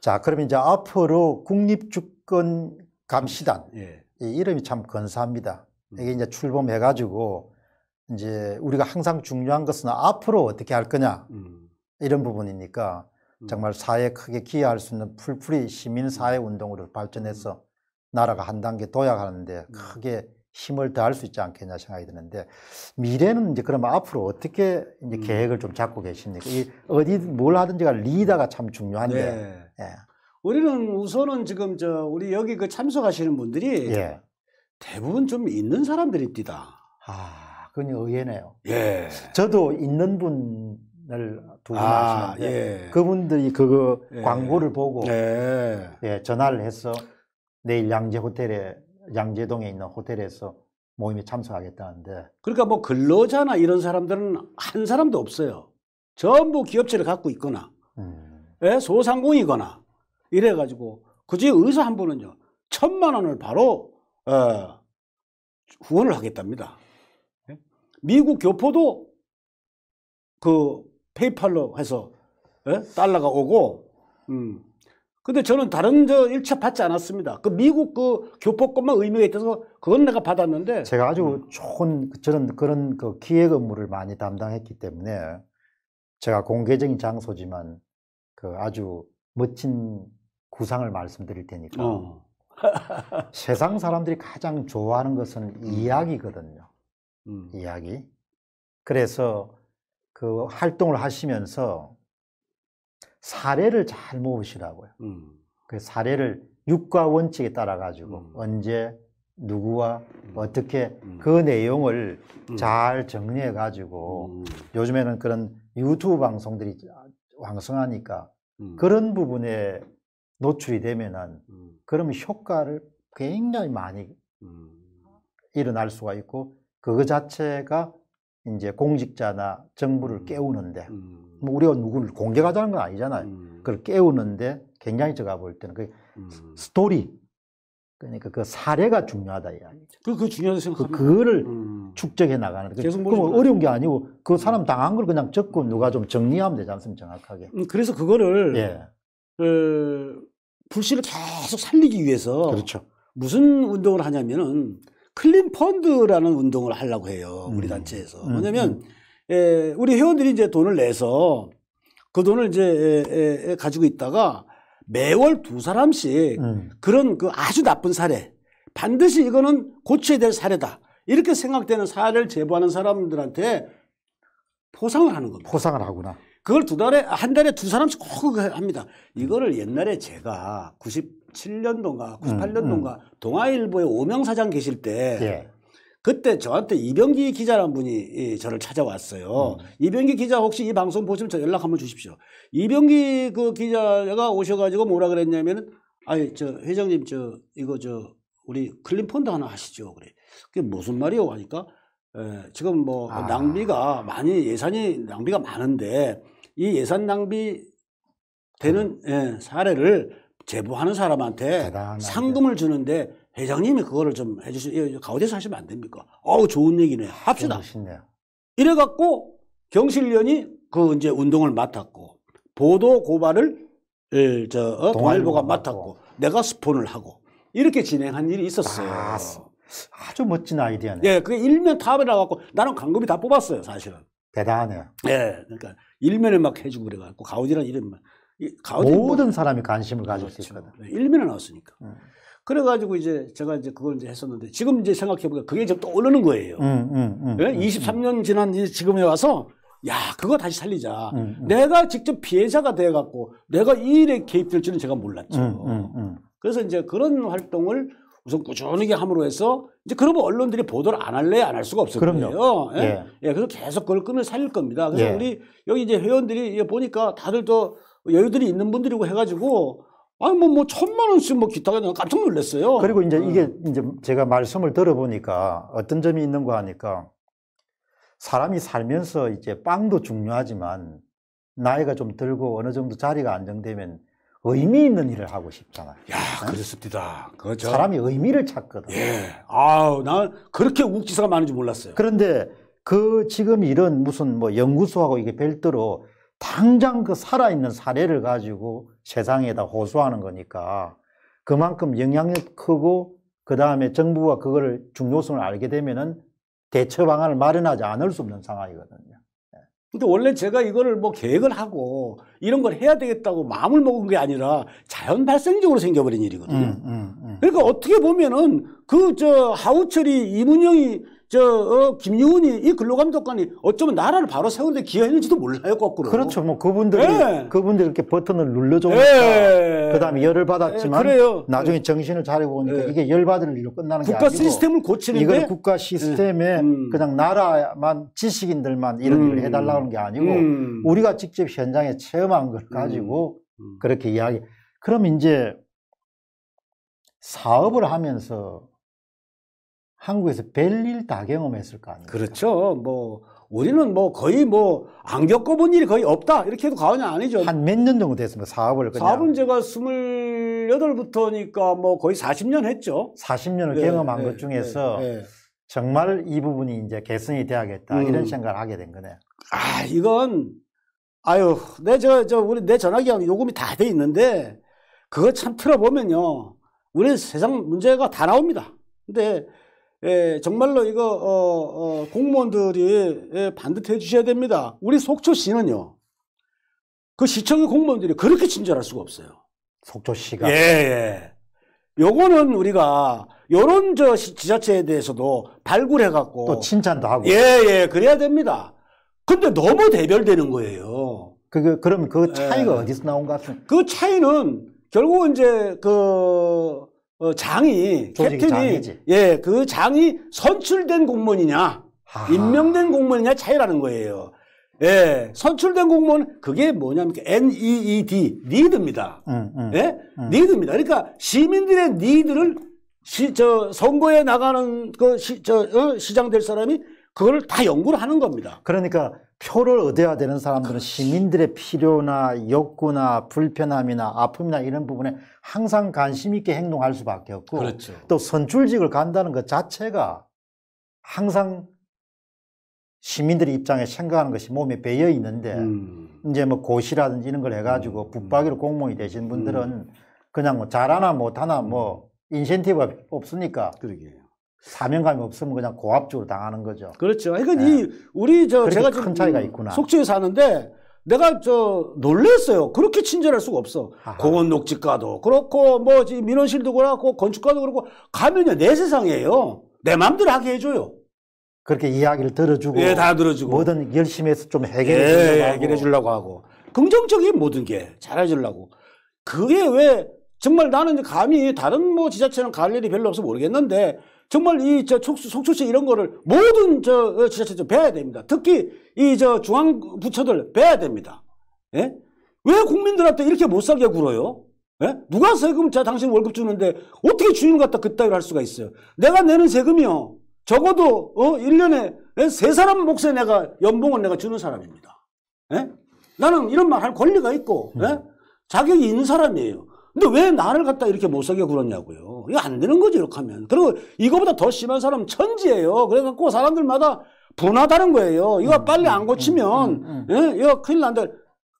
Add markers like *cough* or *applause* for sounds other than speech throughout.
자, 그럼 이제 앞으로 국립주권 감시단 예. 이 이름이 참건사합니다 음. 이게 이제 출범해가지고 이제 우리가 항상 중요한 것은 앞으로 어떻게 할 거냐 음. 이런 부분이니까 음. 정말 사회에 크게 기여할 수 있는 풀풀이 시민사회 음. 운동으로 발전해서 나라가 한 단계 도약하는데 크게 힘을 더할 수 있지 않겠냐 생각이 드는데 미래는 이제 그러면 앞으로 어떻게 이제 계획을 좀 잡고 계십니까? 이 어디 뭘 하든지가 리더가 참 중요한데 네. 예. 우리는 우선은 지금 저 우리 여기 그 참석하시는 분들이 예. 대부분 좀 있는 사람들입니다. 아, 그건 의외네요. 예. 저도 있는 분을 두분 아, 시는데 예. 그분들이 그거 예. 광고를 보고 예. 예, 전화를 해서 내일 양재 호텔에 양재동에 있는 호텔에서 모임에 참석하겠다는데. 그러니까 뭐 근로자나 이런 사람들은 한 사람도 없어요. 전부 기업체를 갖고 있거나. 음. 예? 소상공이거나 이래가지고 그중에 의사 한 분은요 천만 원을 바로 어, 후원을 하겠답니다. 예? 미국 교포도 그 페이팔로 해서 예? 달러가 오고 음. 근데 저는 다른 저일차 받지 않았습니다. 그 미국 그 교포권만 의미가 있어서 그건 내가 받았는데 제가 아주 음. 좋은 저는 그런 그 기획 업무를 많이 담당했기 때문에 제가 공개적인 장소지만 그 아주 멋진 구상을 말씀드릴 테니까. 어. *laughs* 세상 사람들이 가장 좋아하는 것은 음. 이야기거든요. 음. 이야기. 그래서 그 활동을 하시면서 사례를 잘 모으시라고요. 음. 그 사례를 육과 원칙에 따라 가지고 음. 언제 누구와 음. 어떻게 음. 그 내용을 잘 정리해 가지고 요즘에는 그런 유튜브 방송들이 왕성하니까 음. 그런 부분에 노출이 되면은 음. 그러면 효과를 굉장히 많이 음. 일어날 수가 있고 그거 자체가 이제 공직자나 정부를 음. 깨우는데 음. 뭐 우리가 누구를 공개가자는건 아니잖아요. 음. 그걸 깨우는데 굉장히 제가 볼 때는 그 스토리 그러니까 그 사례가 중요하다 이야기죠. 음, 그, 그중요하생각 그, 그 거를 음. 축적해 나가는. 계속 그 어려운 게 아니고 그 음. 사람 당한 걸 그냥 적고 누가 좀 정리하면 되지 않습니까? 정확하게. 음, 그래서 그거를 예. 그 불씨를 계속 살리기 위해서 그렇죠. 무슨 운동을 하냐면은 클린 펀드라는 운동을 하려고 해요. 음, 우리 음. 단체에서. 왜냐면 예, 우리 회원들이 이제 돈을 내서 그 돈을 이제 에, 에, 에 가지고 있다가 매월 두 사람씩 음. 그런 그 아주 나쁜 사례 반드시 이거는 고쳐야 될 사례다 이렇게 생각되는 사례를 제보하는 사람들한테 포상을 하는 겁니다. 포상을 하구나. 그걸 두 달에 한 달에 두 사람씩 꼭 합니다. 이거를 옛날에 제가 97년도인가 98년도인가 음, 음. 동아일보에 오명 사장 계실 때 예. 그때 저한테 이병기 기자라는 분이 저를 찾아왔어요. 음. 이병기 기자 혹시 이 방송 보시면 저 연락 한번 주십시오. 이병기 그 기자가 오셔가지고 뭐라 그랬냐면은 아니 저 회장님 저 이거 저 우리 클린 펀드 하나 하시죠 그래. 그게 무슨 말이오 하니까 에, 지금 뭐 아. 낭비가 많이 예산이 낭비가 많은데 이 예산 낭비 되는 음. 예, 사례를 제보하는 사람한테 대단하네. 상금을 주는데 회장님이 그거를 좀 해주시면 가오데서 하시면 안 됩니까? 어우 좋은 얘기네. 합시다. 멋있네요. 이래갖고 경실련이 그 이제 운동을 맡았고 보도 고발을 일, 예, 저 어, 동아일보가 맡았고 맞고. 내가 스폰을 하고 이렇게 진행한 일이 있었어요. 아, 아주 멋진 아이디어네. 예, 그게 일면 탑이나 갖고 나는 광고비 다 뽑았어요, 사실은. 대단하네요. 예, 그러니까 일면을 막 해주고 그래갖고 가오디란 이름 만 모든 뭐, 사람이 관심을 가질 그렇죠. 수 있거든. 네, 일면에 나왔으니까. 음. 그래가지고 이제 제가 이제 그걸 이제 했었는데 지금 이제 생각해보니까 그게 지금 떠오르는 거예요. 음, 음, 음, 23년 음, 예? 음. 지난 지금에 와서 야 그거 다시 살리자. 음, 내가 직접 피해자가 돼갖고 내가 이 일에 개입될 줄은 제가 몰랐죠. 그래서 이제 그런 활동을 우선 꾸준하게 함으로 해서 이제 그러면 언론들이 보도를 안 할래 안 할 수가 없을 그럼요. 거예요. 예. 예. 예 그래서 계속 그걸 끊을 살릴 겁니다. 그래서 예. 우리 여기 이제 회원들이 보니까 다들 또 여유들이 있는 분들이고 해가지고 아니 뭐뭐 뭐 천만 원씩 뭐 기타가 그냥 깜짝 놀랐어요. 그리고 이제 이게 네. 이제 제가 말씀을 들어보니까 어떤 점이 있는가 하니까 사람이 살면서 이제 빵도 중요하지만 나이가 좀 들고 어느 정도 자리가 안정되면 의미 있는 일을 하고 싶잖아요. 야, 네? 그렇습니다. 그렇죠. 사람이 의미를 찾거든. 예. 아우, 난 그렇게 욱지사가 많은 줄 몰랐어요. 그런데 그 지금 이런 무슨 뭐 연구소하고 이게 별도로 당장 그 살아있는 사례를 가지고 세상에다 호소하는 거니까 그만큼 영향력 크고 그 다음에 정부가 그거를 중요성을 알게 되면은 대처 방안을 마련하지 않을 수 없는 상황이거든요. 예. 근데 원래 제가 이거를 뭐 계획을 하고 이런 걸 해야 되겠다고 마음을 먹은 게 아니라 자연 발생적으로 생겨버린 일이거든요. 음, 음, 음. 그러니까 어떻게 보면은 그 저 하우철이 이문영이 저 어, 김용훈이 이 근로감독관이 어쩌면 나라를 바로 세우는데 기여했는지도 몰라요 거꾸로. 그렇죠. 뭐 그분들이 네. 그분들이 이렇게 버튼을 눌러줘서까 예. 그다음에 열을 받았지만 네, 나중에 정신을 차리고 보니까 이게 열 받을 일로 끝나는 게 아니고 국가 시스템을 고치는 이걸 국가 시스템에 음. 그냥 나라만 지식인들만 이런 음. 일을 해달라는 게 아니고 음. 우리가 직접 현장에 체험한 걸 음. 가지고 음. 그렇게 이야기. 그럼 이제 사업을 하면서 한국에서 별일 다 경험했을 거 아닙니까? 그렇죠. 뭐 우리는 뭐 거의 뭐 안 겪어본 일이 거의 없다 이렇게 해도 과언이 아니죠. 한 몇 년 정도 됐습니다. 사업을 그냥. 사업은 제가 스물 여덟부터니까뭐 거의 사십 년 했죠. 사십 년을 네, 경험한 네, 것 중에서 네, 네, 정말 이 부분이 이제 개선이 돼야겠다 음. 이런 생각을 하게 된 거네요. 아 이건 아유 내 저저 저 우리 내 전화기랑 요금이 다 돼 있는데 그거 참 틀어보면요 우리 세상 문제가 다 나옵니다. 근데 예, 정말로 이거 어, 어, 공무원들이 예, 반듯해 주셔야 됩니다. 우리 속초시는요. 그 시청의 공무원들이 그렇게 친절할 수가 없어요. 속초시가. 예, 예. 요거는 우리가 요런 저 지자체에 대해서도 발굴해 갖고 또 칭찬도 하고. 예, 예. 그래야 됩니다. 근데 너무 대별되는 거예요. 그, 그 그럼 그 예. 차이가 예. 어디서 나온 것 같아요? 그 차이는 결국 은 이제 그 어, 장이 캡틴이 예그 장이 선출된 공무원이냐 아 임명된 공무원이냐 차이라는 거예요. 예, 선출된 공무원 그게 뭐냐면 NEED 니드입니다. 음, 음, 예, 음. 니드입니다. 그러니까 시민들의 니드를 시, 저 선거에 나가는 그 시, 저 어, 시장 될 사람이 그걸 다 연구를 하는 겁니다. 그러니까 표를 얻어야 되는 사람들은 시민들의 필요나 욕구나 불편함이나 아픔이나 이런 부분에 항상 관심 있게 행동할 수밖에 없고 그렇죠. 또 선출직을 간다는 것 자체가 항상 시민들의 입장에 생각하는 것이 몸에 배어 있는데 음. 이제 뭐 고시라든지 이런 걸 해가지고 음. 붙박이로 공무원이 되신 분들은 음. 그냥 뭐 잘하나 못하나 뭐 인센티브가 없으니까 그러게요. 사명감이 없으면 그냥 고압적으로 당하는 거죠. 그렇죠. 그러니까 네. 이 우리 저 제가 지금 차이가 있구나. 속초에 사는데 내가 저 놀랬어요. 그렇게 친절할 수가 없어. 아하. 공원 녹지과도 그렇고 뭐 민원실도 그렇고 건축과도 그렇고 가면요 내 세상이에요. 내 마음대로 하게 해줘요. 그렇게 이야기를 들어주고, 예, 다 들어주고 뭐든 열심히 해서 좀 해결해 주려고, 예, 해결해 주려고 하고 긍정적인 모든 게 잘해 주려고 그게 왜 정말 나는 감히 다른 뭐 지자체는 갈 일이 별로 없어 모르겠는데 정말 이 저속초시 이런 거를 모든 저지자체에 배야 됩니다. 특히 이 저 중앙 부처들 배야 됩니다. 예? 왜 국민들한테 이렇게 못 살게 굴어요? 예? 누가 세금 자 당신 월급 주는데 어떻게 주인 갖다 그따위로 할 수가 있어요? 내가 내는 세금이요. 적어도 어 1년에 예? 세 사람 몫에 내가 연봉을 내가 주는 사람입니다. 예? 나는 이런 말 할 권리가 있고 예? 자격이 있는 사람이에요. 근데 왜 나를 갖다 이렇게 못사게 굴었냐고요. 이거 안 되는 거죠, 이렇게 하면. 그리고 이거보다 더 심한 사람 천지예요. 그래갖고 사람들마다 분하다는 거예요. 이거 음, 빨리 안 음, 고치면, 음, 음, 음, 예? 이거 큰일 난다.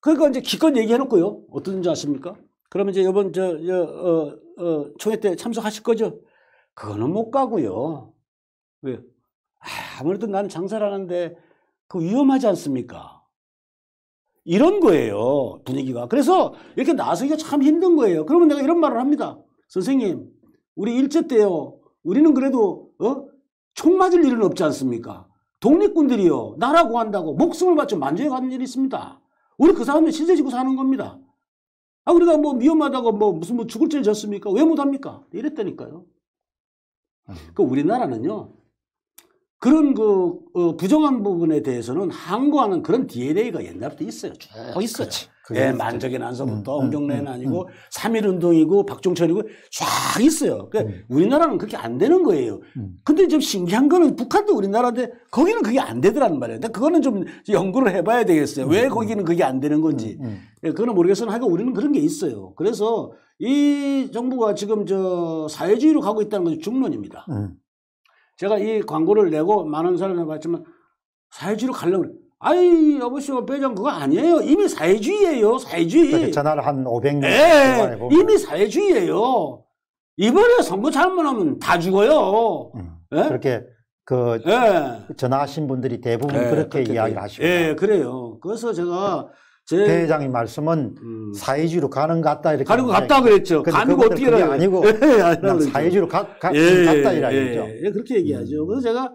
그러니까 이제 기껏 얘기해놓고요. 어떤지 아십니까? 그러면 이제 이번, 저, 저 어, 어, 총회 때 참석하실 거죠? 그거는 못 가고요. 왜? 아무래도 나는 장사를 하는데 그 위험하지 않습니까? 이런 거예요. 분위기가. 그래서 이렇게 나서기가 참 힘든 거예요. 그러면 내가 이런 말을 합니다. 선생님, 우리 일제 때요. 우리는 그래도, 어? 총 맞을 일은 없지 않습니까? 독립군들이요. 나라 구한다고 목숨을 바쳐 만주에 가는 일이 있습니다. 우리 그 사람들 신세 지고 사는 겁니다. 아, 우리가 뭐 위험하다고 뭐 무슨 뭐 죽을 죄를 졌습니까? 왜 못합니까? 이랬다니까요. 음. 그 우리나라는요. 그런 그 어, 부정한 부분에 대해서는 항거하는 그런 DNA가 옛날부터 있어요. 쭉 네, 있어요. 그렇지. 예, 만적의 난서부터 음, 엄경래 음, 아니고 음, 음. 3.1 운동이고 박종철이고 쫙 있어요. 그러니까 음. 우리나라는 그렇게 안 되는 거예요. 그런데좀 음. 신기한 거는 북한도 우리나라인데 거기는 그게 안 되더라는 말이에요. 근데 그거는 좀 연구를 해봐야 되겠어요. 음, 왜 거기는 그게 안 되는 건지. 예, 그거는 모르겠으나 하여간 우리는 그런 게 있어요. 그래서 이 정부가 지금 저 사회주의로 가고 있다는 것이 중론입니다. 제가 이 광고를 내고 많은 사람을 봤지만 사회주의로 가려고 그래. 아이 여보시오 배정 그거 아니에요. 이미 사회주의예요. 사회주의. 그러니까 그 전화를 한 500년. 예, 이미 사회주의예요. 이번에 선거 잘못하면 다 죽어요. 음, 예? 그렇게 그 예. 전화하신 분들이 대부분 예, 그렇게, 그렇게 이야기를 하시고. 예, 그래요. 그래서 제가 제... 대회장님 뭐 말씀은 음. 사회주의로 가는 것 같다 이렇게 가는 것 같다 그랬죠. 가는 거 어떻게 알아요? 아니고 *laughs* 예, 그렇죠. 사회주의로 가, 가, 예, 갔다 이라 얘죠 예, 예, 예, 그렇게 얘기하죠. 음. 그래서 제가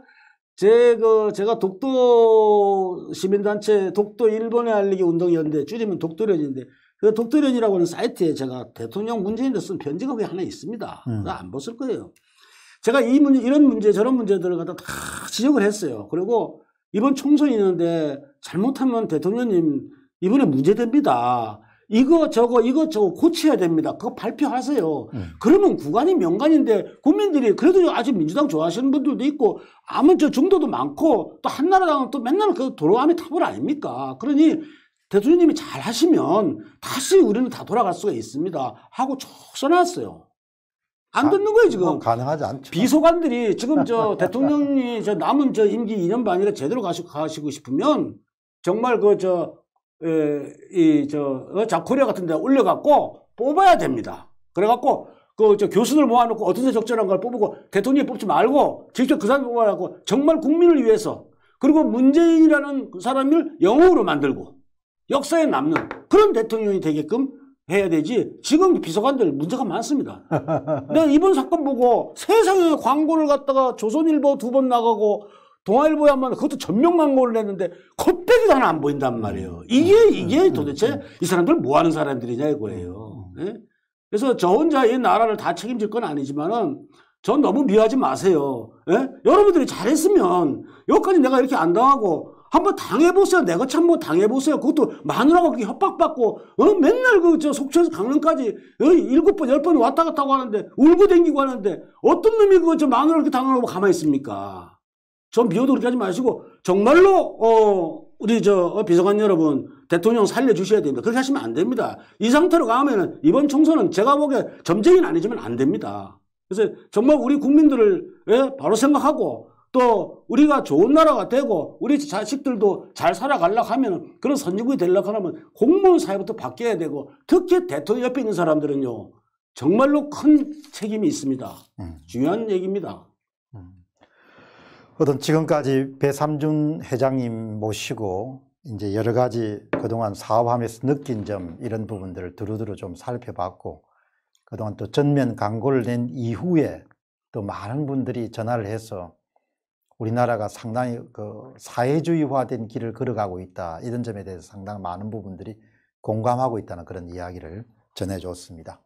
제 그 제가 독도 시민단체 독도 일본의 알리기 운동이었는데 줄이면 독도련인데 그 독도련이라고 하는 사이트에 제가 대통령 문재인도 쓴 편지가 그 하나 있습니다. 음. 안보을 거예요. 제가 이 문제 이런 문제 저런 문제들을 갖다 다 지적을 했어요. 그리고 이번 총선이 있는데 잘못하면 대통령님 이번에 문제됩니다. 이거 저거 이거 저거 고쳐야 됩니다. 그거 발표하세요. 음. 그러면 구간이 명간인데 국민들이 그래도 아직 민주당 좋아하시는 분들도 있고 아무 저 중도도 많고 또 한나라당은 또 맨날 그 도로함의 탑을 아닙니까? 그러니 대통령님이 잘 하시면 다시 우리는 다 돌아갈 수가 있습니다. 하고 촉 써놨어요. 안 듣는 거예요 지금. 뭐 가능하지 않죠. 비소관들이 지금 저 대통령이 저 남은 저 임기 2년 반이라 제대로 가시고 싶으면 정말 그저 이저 어, 자코리아 같은 데 올려갖고 뽑아야 됩니다. 그래갖고 그 저 교수들 모아놓고 어떤 데 적절한 걸 뽑고 대통령이 뽑지 말고 직접 그 사람이 뽑아갖고 정말 국민을 위해서 그리고 문재인이라는 그 사람을 영웅으로 만들고 역사에 남는 그런 대통령이 되게끔 해야 되지 지금 비서관들 문제가 많습니다. *laughs* 내가 이번 사건 보고 세상에 광고를 갖다가 조선일보 두 번 나가고 동아일보에 한번 그것도 전면 광고를 했는데 컵기도 하나 안 보인단 말이에요. 이게 음, 이게 음, 도대체 음, 이 사람들 뭐 하는 사람들이냐 이거예요. 네? 그래서 저 혼자 이 나라를 다 책임질 건 아니지만은 전 너무 미워하지 마세요. 네? 여러분들이 잘했으면 여기까지 내가 이렇게 안 당하고 한번 당해보세요. 내가 참 뭐 당해보세요. 그것도 마누라가 그렇게 협박받고, 어, 맨날 그, 저, 속초에서 강릉까지, 어, 일곱 번, 열 번 왔다 갔다 하고 하는데, 울고 댕기고 하는데, 어떤 놈이 그, 저, 마누라 이렇게 당하고 가만히 있습니까? 좀 비워도 그렇게 하지 마시고 정말로 어 우리 저 어, 비서관 여러분 대통령 살려주셔야 됩니다. 그렇게 하시면 안 됩니다. 이 상태로 가면은 이번 총선은 제가 보기에 점쟁이는 아니지만 안 됩니다. 그래서 정말 우리 국민들을 예? 바로 생각하고 또 우리가 좋은 나라가 되고 우리 자식들도 잘 살아가려고 하면 그런 선진국이 되려고 하면 공무원 사회부터 바뀌어야 되고 특히 대통령 옆에 있는 사람들은요 정말로 큰 책임이 있습니다. 음. 중요한 얘기입니다. 음. 어떤 지금까지 배삼준 회장님 모시고 이제 여러 가지 그동안 사업하면서 느낀 점 이런 부분들을 두루두루 좀 살펴봤고 그동안 또 전면 광고를 낸 이후에 또 많은 분들이 전화를 해서 우리나라가 상당히 그 사회주의화된 길을 걸어가고 있다 이런 점에 대해서 상당히 많은 부분들이 공감하고 있다는 그런 이야기를 전해줬습니다.